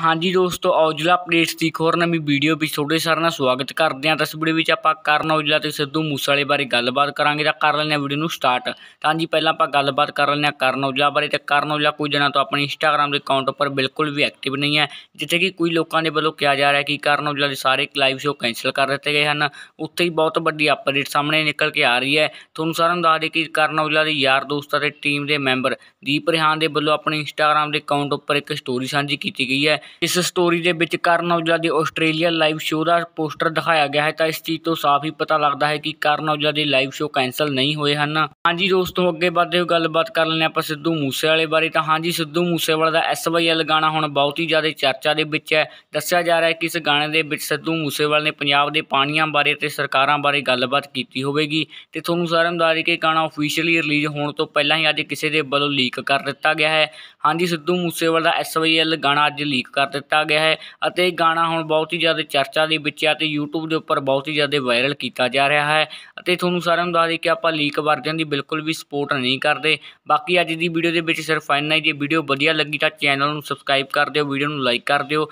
ਹਾਂਜੀ ਦੋਸਤੋ ਔਜਲਾ ਅਪਡੇਟਸ ਦੀ ਖੋਰ ਨਵੀਂ ਵੀਡੀਓ ਵਿੱਚ ਤੁਹਾਡੇ ਸਾਰਿਆਂ ਦਾ ਸਵਾਗਤ ਕਰਦੇ ਹਾਂ ਇਸ ਵੀਡੀਓ ਵਿੱਚ ਆਪਾਂ ਕਰਨ ਔਜਲਾ ਤੇ ਸਿੱਧੂ ਮੂਸੇ ਵਾਲੇ ਬਾਰੇ ਗੱਲਬਾਤ ਕਰਾਂਗੇ ਤਾਂ ਕਰ ਲੈਂਦੇ ਹਾਂ ਵੀਡੀਓ ਨੂੰ ਸਟਾਰਟ ਤਾਂ ਜੀ ਪਹਿਲਾਂ ਆਪਾਂ ਗੱਲਬਾਤ ਕਰ ਲੈਂਦੇ ਹਾਂ ਕਰਨ ਔਜਲਾ ਬਾਰੇ ਤੇ ਕਰਨ ਔਜਲਾ ਕੋਈ ਜਣਾ ਤੋਂ ਆਪਣੇ ਇੰਸਟਾਗ੍ਰam ਦੇ ਅਕਾਊਂਟ ਉੱਪਰ ਬਿਲਕੁਲ ਵੀ ਐਕਟਿਵ ਨਹੀਂ ਹੈ ਜਿੱਥੇ ਕਿ ਕੁਝ ਲੋਕਾਂ ਦੇ ਵੱਲੋਂ ਕਿਹਾ ਜਾ ਰਿਹਾ ਹੈ ਕਿ ਕਰਨ ਔਜਲਾ ਦੇ ਸਾਰੇ ਲਾਈਵ ਸ਼ੋਅ ਕੈਨਸਲ ਕਰ ਦਿੱਤੇ ਗਏ ਹਨ ਉੱਥੇ ਹੀ ਬਹੁਤ ਵੱਡੀ ਅਪਡੇਟ ਸਾਹਮਣੇ ਨਿਕਲ ਕੇ ਆ ਰਹੀ ਹੈ ਤੁਹਾਨੂੰ ਸਾਰਿਆਂ ਨੂੰ ਦੱਸ ਦੇ ਕਿ ਕਰਨ ਔਜਲਾ ਦੇ ਯਾਰ ਦੋਸਤਾਂ ਤੇ ਟੀਮ ਦੇ ਮੈਂਬਰ ਦੀਪ ਰਿਹਾਨ ਦੇ ਵੱਲੋਂ ਆਪਣੇ ਇੰਸਟਾਗ੍ਰam ਦੇ ਅਕਾਊਂਟ ਉੱਪਰ ਇੱਕ ਸਟੋਰੀ ਸਾਂਝੀ ਕੀਤੀ ਗਈ ਹੈ ਇਸ ਸਟੋਰੀ ਦੇ ਵਿੱਚ ਕਰਨ ਔਜਲਾ ਦੇ ਆਸਟ੍ਰੇਲੀਆ ਲਾਈਵ ਸ਼ੋਅ ਦਾ ਪੋਸਟਰ ਦਿਖਾਇਆ ਗਿਆ ਹੈ ਤਾਂ ਇਸ ਚੀਜ਼ ਤੋਂ ਸਾਫ਼ ਹੀ ਪਤਾ ਲੱਗਦਾ ਹੈ ਕਿ ਕਰਨ ਔਜਲਾ ਦੇ ਲਾਈਵ ਸ਼ੋਅ ਕੈਨਸਲ ਨਹੀਂ ਹੋਏ ਹਨ ਹਾਂਜੀ ਦੋਸਤੋ ਅੱਗੇ ਵੱਧਦੇ ਹੋ ਗੱਲਬਾਤ ਕਰ ਲੈਂਦੇ ਆਪਾਂ ਸਿੱਧੂ ਮੂਸੇਵਾਲੇ ਬਾਰੇ ਤਾਂ ਹਾਂਜੀ ਸਿੱਧੂ ਮੂਸੇਵਾਲੇ ਦਾ ਐਸਵਾਈਐਲ ਗਾਣਾ ਹੁਣ ਬਹੁਤ ਹੀ ਜ਼ਿਆਦਾ ਚਰਚਾ ਦੇ ਵਿੱਚ ਹੈ ਦੱਸਿਆ ਜਾ ਰਿਹਾ ਹੈ ਕਿ ਇਸ ਗਾਣੇ ਦੇ ਵਿੱਚ ਸਿੱਧੂ ਮੂਸੇਵਾਲੇ ਨੇ ਪੰਜਾਬ ਦੇ ਪਾਣੀਆਂ ਬਾਰੇ ਤੇ ਸਰਕਾਰਾਂ ਬਾਰੇ ਗੱਲਬਾਤ ਕੀਤੀ ਹੋਵੇਗੀ ਤੇ ਤੁਹਾਨੂੰ ਸਾਰਿਆਂ ਨੂੰ ਦੱਸ ਕਿ ਗਾਣਾ ਆਫੀਸ਼ੀਅਲੀ ਰਿਲੀਜ਼ ਹੋਣ ਤੋਂ ਪਹਿਲਾਂ ਹੀ ਅੱਜ ਕਿਸੇ ਦੇ ਵੱਲੋਂ ਲੀਕ ਕਰ ਦਿੱਤਾ ਗਿਆ ਹੈ ਹਾਂਜੀ ਸਿੱਧੂ ਮੂਸੇਵਾਲੇ ਦਾ ਐਸਵਾਈਐਲ ਗਾਣਾ ਅੱਜ ਲੀਕ ਕਰ ਦਿੱਤਾ ਗਿਆ ਹੈ ਅਤੇ ਇਹ ਗਾਣਾ ਹੁਣ ਬਹੁਤ ਹੀ ਜ਼ਿਆਦਾ ਚਰਚਾ ਦੇ ਵਿੱਚ ਹੈ ਤੇ YouTube ਦੇ ਉੱਪਰ ਬਹੁਤ ਹੀ ਜ਼ਿਆਦਾ ਵਾਇਰਲ ਕੀਤਾ ਜਾ ਰਿਹਾ ਹੈ ਅਤੇ ਤੁਹਾਨੂੰ ਸਾਰਿਆਂ ਨੂੰ ਦੱਸ ਦੇ ਕਿ ਆਪਾਂ ਲੀਕ ਵਰਜਨ ਦੀ ਬਿਲਕੁਲ ਵੀ ਸਪੋਰਟ ਨਹੀਂ ਕਰਦੇ ਬਾਕੀ ਅੱਜ ਦੀ ਵੀਡੀਓ ਦੇ ਵਿੱਚ ਸਿਰਫ ਇੰਨਾ ਹੀ ਜੇ ਵੀਡੀਓ ਵਧੀਆ ਲੱਗੀ ਤਾਂ ਚੈਨਲ ਨੂੰ ਸਬਸਕ੍ਰਾਈਬ ਕਰ ਦਿਓ ਵੀਡੀਓ ਨੂੰ ਲਾਈਕ ਕਰ ਦਿਓ